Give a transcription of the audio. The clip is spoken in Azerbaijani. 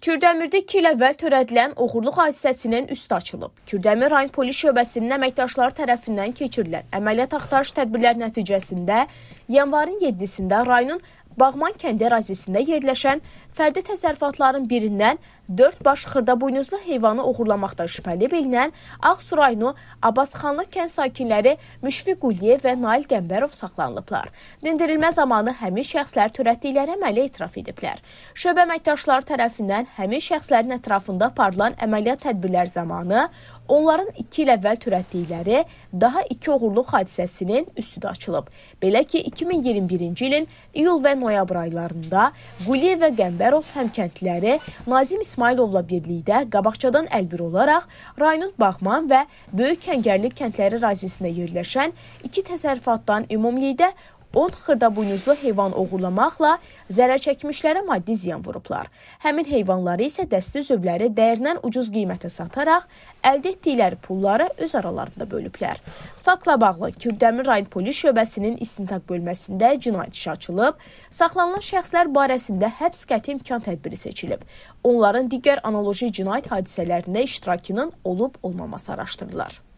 Kürdəmirdə 2 il əvvəl törədilən oğurluq hadisəsinin üstü açılıb. Kürdəmir rayon polis şöbəsinin əməkdaşları tərəfindən keçirilən əməliyyat axtarış tədbirləri nəticəsində yanvarın 7-sində rayonun Bağman kəndi ərazisində yerləşən fərdi təsərrüfatların birindən 4 baş xırda buynuzlu heyvanı oğurlamaqda şübhəli bilinən Ağsu rayonu Abbasxanlı kənd sakinləri Müşfiq Quliyev və Nail Qəmbərov saxlanılıblar. Dindirilmə zamanı həmin şəxslər törətdikləri əməli etiraf ediblər. Şöbə əməkdaşları tərəfindən həmin şəxslərin ətrafında aparılan əməliyyat tədbirləri zamanı Onların 2 il əvvəl törətdikləri daha 2 oğurluq hadisəsinin üstü də açılıb. Belə ki, 2021-ci ilin iyul və noyabr aylarında Quliyev və Qəmbərov həmkəndləri Nazim İsmayılovla birlikdə qabaqcadan əlbir olaraq rayonun Bağman və Böyük Kəngərli kəndləri ərazisində yerləşən iki təsərrüfatdan ümumilikdə 10 xırdabuynuzlu heyvan oğurlamaqla zərər çəkmişlərə maddi ziyan vurublar. Həmin heyvanları isə dəstə zövləri dəyərdən ucuz qiymətə sataraq əldə etdikləri pulları öz aralarında bölüblər. Faktla bağlı Kürdəmir rayon polis şöbəsinin istintaq bölməsində cinayət işi açılıb, saxlanılan şəxslər barəsində həbs qəti imkan tədbiri seçilib. Onların digər analoji cinayət hadisələrində iştirakının olub-olmaması araşdırılır.